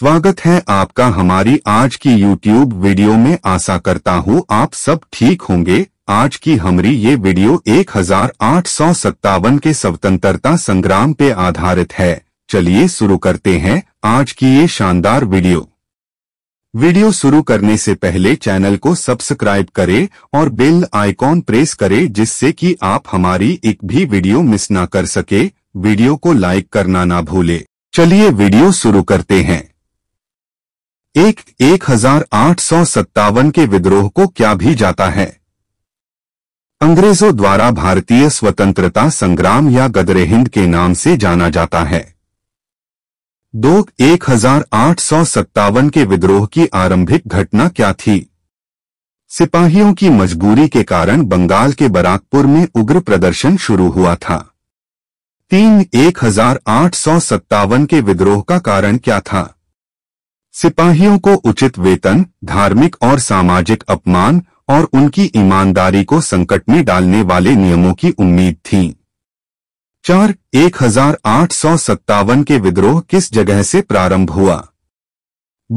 स्वागत है आपका हमारी आज की YouTube वीडियो में आशा करता हूँ आप सब ठीक होंगे आज की हमारी ये वीडियो एक के स्वतंत्रता संग्राम पे आधारित है चलिए शुरू करते हैं आज की ये शानदार वीडियो वीडियो शुरू करने से पहले चैनल को सब्सक्राइब करें और बेल आइकॉन प्रेस करें जिससे कि आप हमारी एक भी वीडियो मिस ना कर सके वीडियो को लाइक करना ना भूले चलिए वीडियो शुरू करते हैं एक एक हजार आठ सौ सत्तावन के विद्रोह को क्या भी जाता है अंग्रेजों द्वारा भारतीय स्वतंत्रता संग्राम या गदरे हिंद के नाम से जाना जाता है दो एक हजार आठ सौ सत्तावन के विद्रोह की आरंभिक घटना क्या थी सिपाहियों की मजबूरी के कारण बंगाल के बराकपुर में उग्र प्रदर्शन शुरू हुआ था तीन एक हजार आठ सौ सत्तावन के विद्रोह का कारण क्या था सिपाहियों को उचित वेतन धार्मिक और सामाजिक अपमान और उनकी ईमानदारी को संकट में डालने वाले नियमों की उम्मीद थी चार एक हजार आठ सौ सत्तावन के विद्रोह किस जगह से प्रारंभ हुआ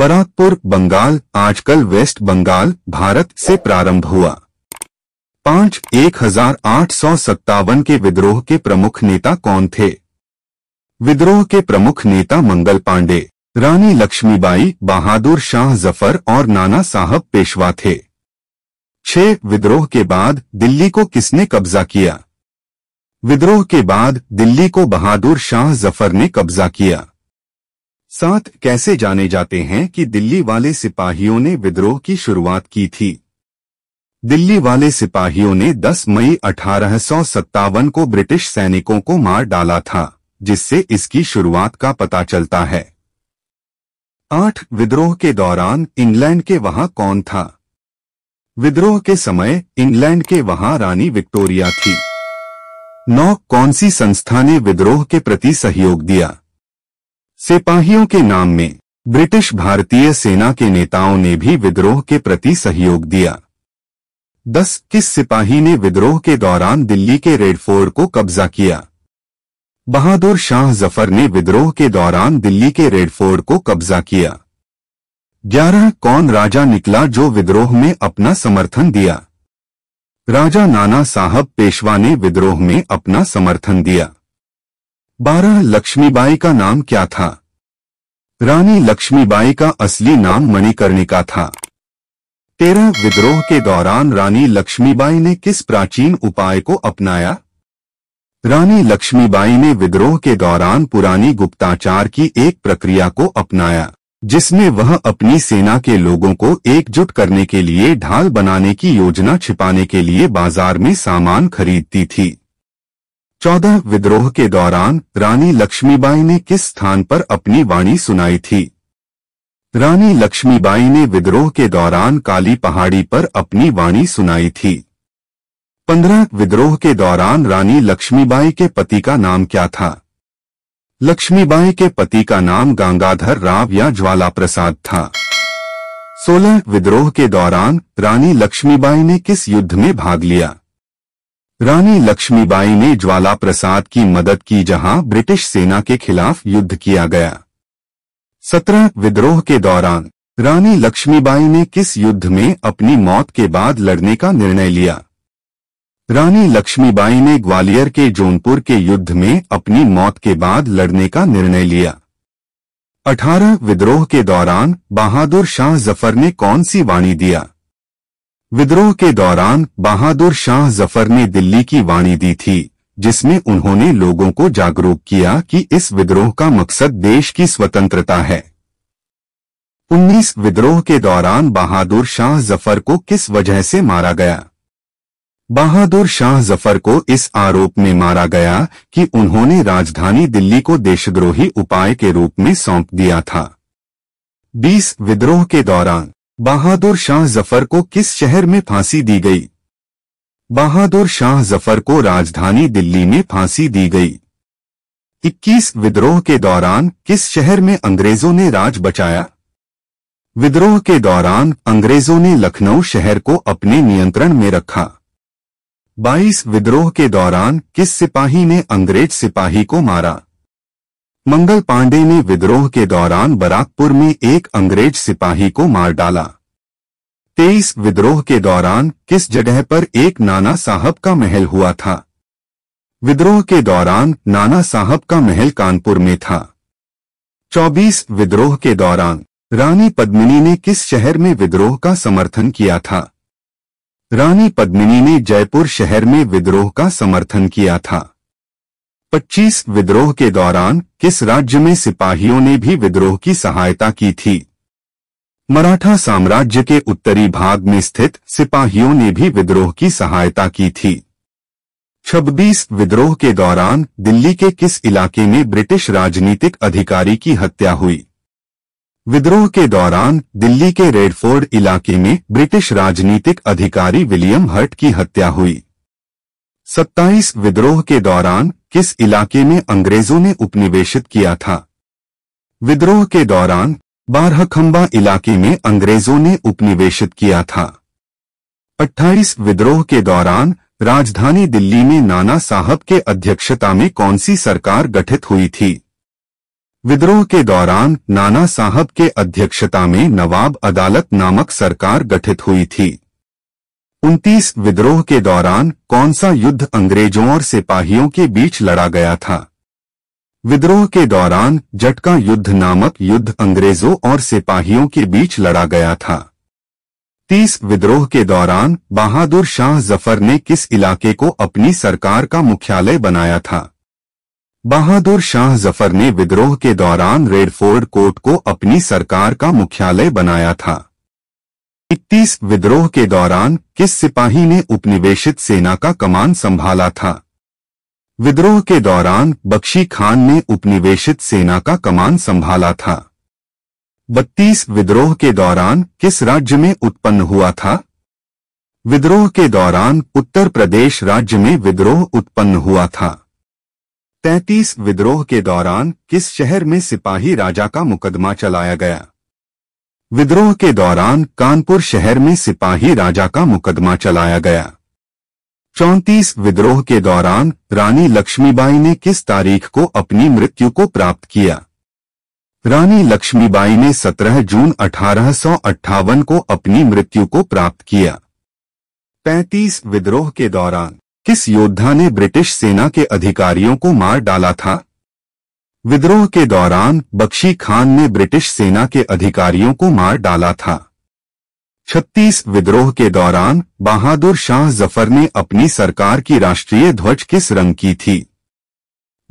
बराकपुर बंगाल आजकल वेस्ट बंगाल भारत से प्रारंभ हुआ पांच एक हजार आठ सौ सत्तावन के विद्रोह के प्रमुख नेता कौन थे विद्रोह के प्रमुख नेता मंगल पांडे रानी लक्ष्मीबाई बहादुर शाह जफर और नाना साहब पेशवा थे छह विद्रोह के बाद दिल्ली को किसने कब्जा किया विद्रोह के बाद दिल्ली को बहादुर शाह जफर ने कब्जा किया साथ कैसे जाने जाते हैं कि दिल्ली वाले सिपाहियों ने विद्रोह की शुरुआत की थी दिल्ली वाले सिपाहियों ने 10 मई अठारह को ब्रिटिश सैनिकों को मार डाला था जिससे इसकी शुरुआत का पता चलता है आठ विद्रोह के दौरान इंग्लैंड के वहां कौन था विद्रोह के समय इंग्लैंड के वहां रानी विक्टोरिया थी नौ कौन सी संस्था ने विद्रोह के प्रति सहयोग दिया सिपाहियों के नाम में ब्रिटिश भारतीय सेना के नेताओं ने भी विद्रोह के प्रति सहयोग दिया दस किस सिपाही ने विद्रोह के दौरान दिल्ली के रेडफोर्ड को कब्जा किया बहादुर शाह जफर ने विद्रोह के दौरान दिल्ली के रेडफोर्ड को कब्जा किया ग्यारह कौन राजा निकला जो विद्रोह में अपना समर्थन दिया राजा नाना साहब पेशवा ने विद्रोह में अपना समर्थन दिया बारह लक्ष्मीबाई का नाम क्या था रानी लक्ष्मीबाई का असली नाम मणिकर्णिका था तेरह विद्रोह के दौरान रानी लक्ष्मीबाई ने किस प्राचीन उपाय को अपनाया रानी लक्ष्मीबाई ने विद्रोह के दौरान पुरानी गुप्ताचार की एक प्रक्रिया को अपनाया जिसमें वह अपनी सेना के लोगों को एकजुट करने के लिए ढाल बनाने की योजना छिपाने के लिए बाजार में सामान खरीदती थी चौदह विद्रोह के दौरान रानी लक्ष्मीबाई ने किस स्थान पर अपनी वाणी सुनाई थी रानी लक्ष्मीबाई ने विद्रोह के दौरान काली पहाड़ी पर अपनी वाणी सुनाई थी पंद्रह विद्रोह के दौरान रानी लक्ष्मीबाई के पति का नाम क्या था लक्ष्मीबाई के पति का नाम गंगाधर राव या ज्वाला प्रसाद था सोलह विद्रोह के दौरान रानी लक्ष्मीबाई ने किस युद्ध में भाग लिया रानी लक्ष्मीबाई ने ज्वाला प्रसाद की मदद की जहां ब्रिटिश सेना के खिलाफ युद्ध किया गया सत्रह विद्रोह के दौरान रानी लक्ष्मीबाई ने किस युद्ध में अपनी मौत के बाद लड़ने का निर्णय लिया रानी लक्ष्मीबाई ने ग्वालियर के जौनपुर के युद्ध में अपनी मौत के बाद लड़ने का निर्णय लिया अठारह विद्रोह के दौरान बहादुर शाह जफर ने कौन सी वाणी दिया विद्रोह के दौरान बहादुर शाह जफर ने दिल्ली की वाणी दी थी जिसमें उन्होंने लोगों को जागरूक किया कि इस विद्रोह का मकसद देश की स्वतंत्रता है उन्नीस विद्रोह के दौरान बहादुर शाह जफर को किस वजह से मारा गया बहादुर शाह जफर को इस आरोप में मारा गया कि उन्होंने राजधानी दिल्ली को देशद्रोही उपाय के रूप में सौंप दिया था 20 विद्रोह के दौरान बहादुर शाह जफर को किस शहर में फांसी दी गई बहादुर शाह जफर को राजधानी दिल्ली में फांसी दी गई 21 विद्रोह के दौरान किस शहर में अंग्रेजों ने राज बचाया विद्रोह के दौरान अंग्रेजों ने लखनऊ शहर को अपने नियंत्रण में रखा 22 विद्रोह के दौरान किस सिपाही ने अंग्रेज सिपाही को मारा मंगल पांडे ने विद्रोह के दौरान बराकपुर में एक अंग्रेज सिपाही को मार डाला तेईस विद्रोह के दौरान किस जगह पर एक नाना साहब का महल हुआ था विद्रोह के दौरान नाना साहब का महल कानपुर में था चौबीस विद्रोह के दौरान रानी पद्मिनी ने किस शहर में विद्रोह का समर्थन किया था रानी पद्मिनी ने जयपुर शहर में विद्रोह का समर्थन किया था 25 विद्रोह के दौरान किस राज्य में सिपाहियों ने भी विद्रोह की सहायता की थी मराठा साम्राज्य के उत्तरी भाग में स्थित सिपाहियों ने भी विद्रोह की सहायता की थी 26 विद्रोह के दौरान दिल्ली के किस इलाके में ब्रिटिश राजनीतिक अधिकारी की हत्या हुई विद्रोह के दौरान दिल्ली के रेडफोर्ड इलाके में ब्रिटिश राजनीतिक अधिकारी विलियम हर्ट की हत्या हुई 27 विद्रोह के दौरान किस इलाके में अंग्रेजों ने उपनिवेशित किया था विद्रोह के दौरान बारहखंबा इलाके में अंग्रेजों ने उपनिवेशित किया था 28 विद्रोह के दौरान राजधानी दिल्ली में नाना साहब के अध्यक्षता में कौन सी सरकार गठित हुई थी विद्रोह के दौरान नाना साहब के अध्यक्षता में नवाब अदालत नामक सरकार गठित हुई थी 29 विद्रोह के दौरान कौन सा युद्ध अंग्रेजों और सिपाहियों के बीच लड़ा गया था विद्रोह के दौरान जटका युद्ध नामक युद्ध अंग्रेजों और सिपाहियों के बीच लड़ा गया था तीस विद्रोह के दौरान बहादुर शाह जफर ने किस इलाके को अपनी सरकार का मुख्यालय बनाया था बहादुर शाह जफर ने विद्रोह के दौरान रेडफोर्ड कोर्ट को अपनी सरकार का मुख्यालय बनाया था इकतीस विद्रोह के दौरान किस सिपाही ने उपनिवेशित सेना का कमान संभाला था विद्रोह के दौरान बख्शी खान ने उपनिवेशित सेना का कमान संभाला था बत्तीस विद्रोह के दौरान किस राज्य में उत्पन्न हुआ था विद्रोह के दौरान उत्तर प्रदेश राज्य में विद्रोह उत्पन्न हुआ था तैतीस विद्रोह के दौरान किस शहर में सिपाही राजा का मुकदमा चलाया गया विद्रोह के दौरान कानपुर शहर में सिपाही राजा का मुकदमा चलाया गया चौंतीस विद्रोह के दौरान रानी लक्ष्मीबाई ने किस तारीख को अपनी मृत्यु को प्राप्त किया रानी लक्ष्मीबाई ने 17 जून अठारह को अपनी मृत्यु को प्राप्त किया पैंतीस विद्रोह के दौरान किस योद्धा ने ब्रिटिश सेना के अधिकारियों को मार डाला था विद्रोह के दौरान बख्शी खान ने ब्रिटिश सेना के अधिकारियों को मार डाला था छत्तीस विद्रोह के दौरान बहादुर शाह जफर ने अपनी सरकार की राष्ट्रीय ध्वज किस रंग की थी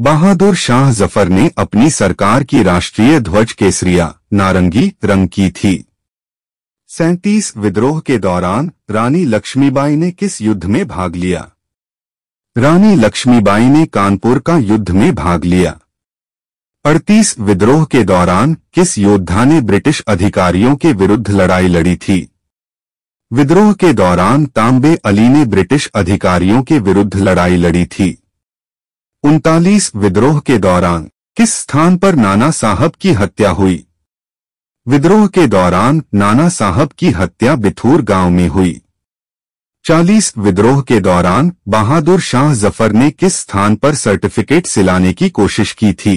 बहादुर शाह जफर ने अपनी सरकार की राष्ट्रीय ध्वज केसरिया नारंगी रंग की थी सैतीस विद्रोह के दौरान रानी लक्ष्मीबाई ने किस युद्ध में भाग लिया रानी लक्ष्मीबाई ने कानपुर का युद्ध में भाग लिया अड़तीस विद्रोह के दौरान किस योद्धा ने ब्रिटिश अधिकारियों के विरुद्ध लड़ाई लड़ी थी विद्रोह के दौरान तांबे अली ने ब्रिटिश अधिकारियों के विरुद्ध लड़ाई लड़ी थी उनतालीस विद्रोह के दौरान किस स्थान पर नाना साहब की हत्या हुई विद्रोह के दौरान नाना साहब की हत्या बिथूर गांव में हुई चालीस विद्रोह के दौरान बहादुर शाह जफर ने किस स्थान पर सर्टिफिकेट सिलाने की कोशिश की थी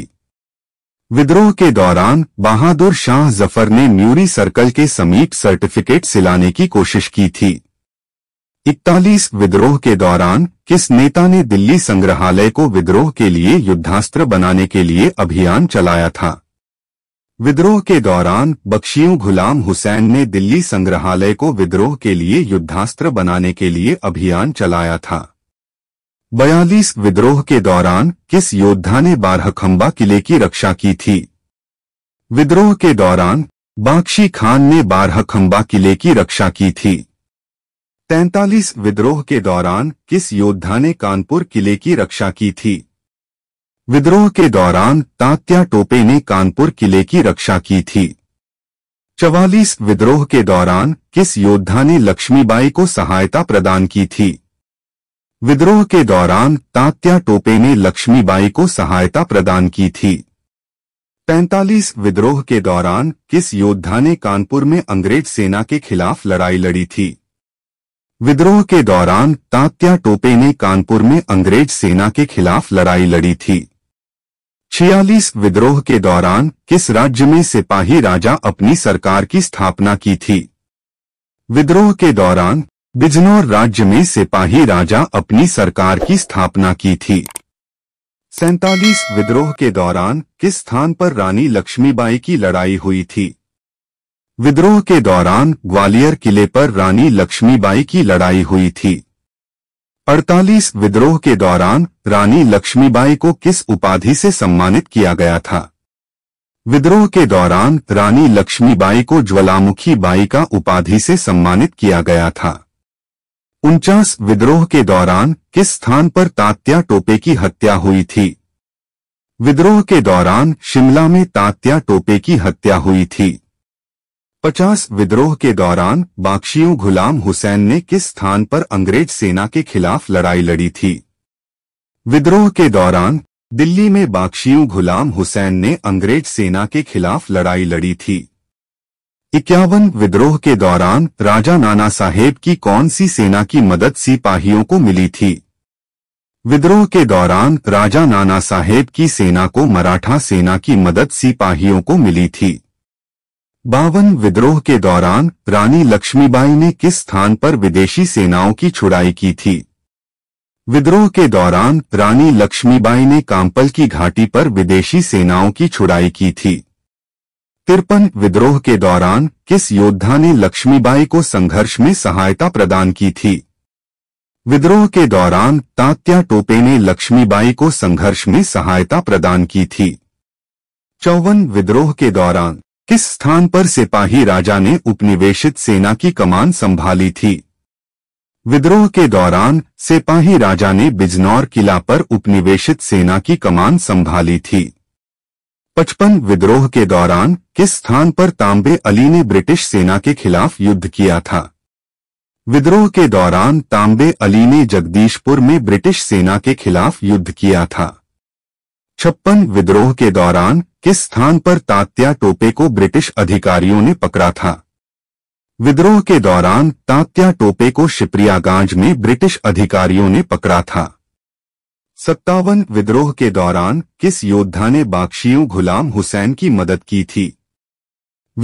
विद्रोह के दौरान बहादुर शाह जफर ने म्यूरी सर्कल के समीप सर्टिफिकेट सिलाने की कोशिश की थी इकतालीस विद्रोह के दौरान किस नेता ने दिल्ली संग्रहालय को विद्रोह के लिए युद्धास्त्र बनाने के लिए अभियान चलाया था विद्रोह के दौरान बख्शियों गुलाम हुसैन ने दिल्ली संग्रहालय को विद्रोह के लिए युद्धास्त्र बनाने के लिए अभियान चलाया था बयालीस विद्रोह के दौरान किस योद्धा ने बारहखंबा किले की रक्षा की थी विद्रोह के दौरान बाक्षी खान ने बारहखंबा किले की रक्षा की थी तैतालीस विद्रोह के दौरान किस योद्धा ने कानपुर किले की रक्षा की थी विद्रोह के दौरान तात्या टोपे ने कानपुर किले की रक्षा की थी चवालीस विद्रोह के दौरान किस योद्धा ने लक्ष्मीबाई को सहायता प्रदान की थी विद्रोह के दौरान तात्या टोपे ने लक्ष्मीबाई को सहायता प्रदान की थी 45 विद्रोह के दौरान किस योद्धा ने कानपुर में अंग्रेज सेना के खिलाफ लड़ाई लड़ी थी विद्रोह के दौरान तात्या टोपे ने कानपुर में अंग्रेज सेना के खिलाफ लड़ाई लड़ी थी छियालीस विद्रोह के दौरान किस राज्य में सिपाही राजा अपनी सरकार की स्थापना की थी विद्रोह के दौरान बिजनौर राज्य में सिपाही राजा अपनी सरकार की स्थापना की थी सैतालीस विद्रोह के दौरान किस स्थान पर रानी लक्ष्मीबाई की लड़ाई हुई थी विद्रोह के दौरान ग्वालियर किले पर रानी लक्ष्मीबाई की लड़ाई हुई थी अड़तालीस विद्रोह के दौरान रानी लक्ष्मीबाई को किस उपाधि से सम्मानित किया गया था विद्रोह के दौरान रानी लक्ष्मीबाई को ज्वालामुखी बाई का उपाधि से सम्मानित किया गया था उनचास विद्रोह के दौरान किस स्थान पर तात्या टोपे की हत्या हुई थी विद्रोह के दौरान शिमला में तात्या टोपे की हत्या हुई थी पचास विद्रोह के दौरान बाक्षियों गुलाम हुसैन ने किस स्थान पर अंग्रेज सेना के खिलाफ लड़ाई लड़ी थी विद्रोह के दौरान दिल्ली में बाक्षियों गुलाम हुसैन ने अंग्रेज सेना के खिलाफ लड़ाई लड़ी थी इक्यावन विद्रोह के दौरान राजा नाना साहेब की कौन सी सेना की मदद सिपाहियों को मिली थी विद्रोह के दौरान राजा नाना साहेब की सेना को मराठा सेना की मदद सिपाहियों को मिली थी बावन विद्रोह के दौरान रानी लक्ष्मीबाई ने किस स्थान पर विदेशी सेनाओं की छुड़ाई की थी विद्रोह के दौरान रानी लक्ष्मीबाई ने काम्पल की घाटी पर विदेशी सेनाओं की छुड़ाई की थी तिरपन विद्रोह के दौरान किस योद्धा ने लक्ष्मीबाई को संघर्ष में सहायता प्रदान की थी विद्रोह के दौरान तात्या टोपे ने लक्ष्मीबाई को संघर्ष में सहायता प्रदान की थी चौवन विद्रोह के दौरान किस स्थान पर सिपाही राजा ने उपनिवेशित सेना की कमान संभाली थी विद्रोह के दौरान सिपाही राजा ने बिजनौर किला पर उपनिवेशित सेना की कमान संभाली थी पचपन विद्रोह के दौरान किस स्थान पर तांबे अली ने ब्रिटिश सेना के खिलाफ युद्ध किया था विद्रोह के दौरान तांबे अली ने जगदीशपुर में ब्रिटिश सेना के खिलाफ युद्ध किया था छप्पन विद्रोह के दौरान किस स्थान पर तात्या टोपे को ब्रिटिश अधिकारियों ने पकड़ा था विद्रोह के दौरान तात्या टोपे को शिप्रियागांज में ब्रिटिश अधिकारियों ने पकड़ा था सत्तावन विद्रोह के दौरान किस योद्धा ने बाक्षियों गुलाम हुसैन की मदद की थी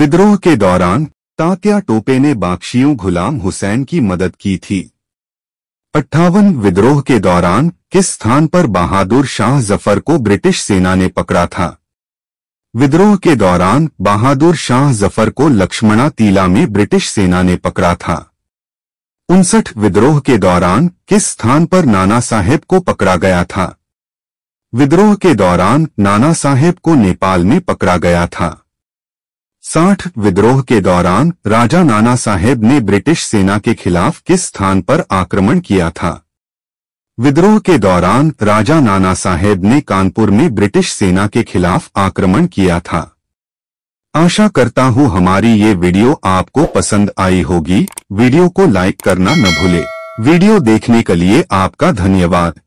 विद्रोह के दौरान तात्या टोपे ने बाक्षियों गुलाम हुसैन की मदद की थी अट्ठावन विद्रोह के दौरान किस स्थान पर बहादुर शाह जफर को ब्रिटिश सेना ने पकड़ा था विद्रोह के दौरान बहादुर शाह जफर को लक्ष्मणा तीला में ब्रिटिश सेना ने पकड़ा था उनसठ विद्रोह के दौरान किस स्थान पर नाना साहेब को पकड़ा गया था विद्रोह के दौरान नाना साहेब को नेपाल में पकड़ा गया था साठ विद्रोह के दौरान राजा नाना साहेब ने ब्रिटिश सेना के खिलाफ किस स्थान पर आक्रमण किया था विद्रोह के दौरान राजा नाना साहेब ने कानपुर में ब्रिटिश सेना के खिलाफ आक्रमण किया था आशा करता हूँ हमारी ये वीडियो आपको पसंद आई होगी वीडियो को लाइक करना न भूले वीडियो देखने के लिए आपका धन्यवाद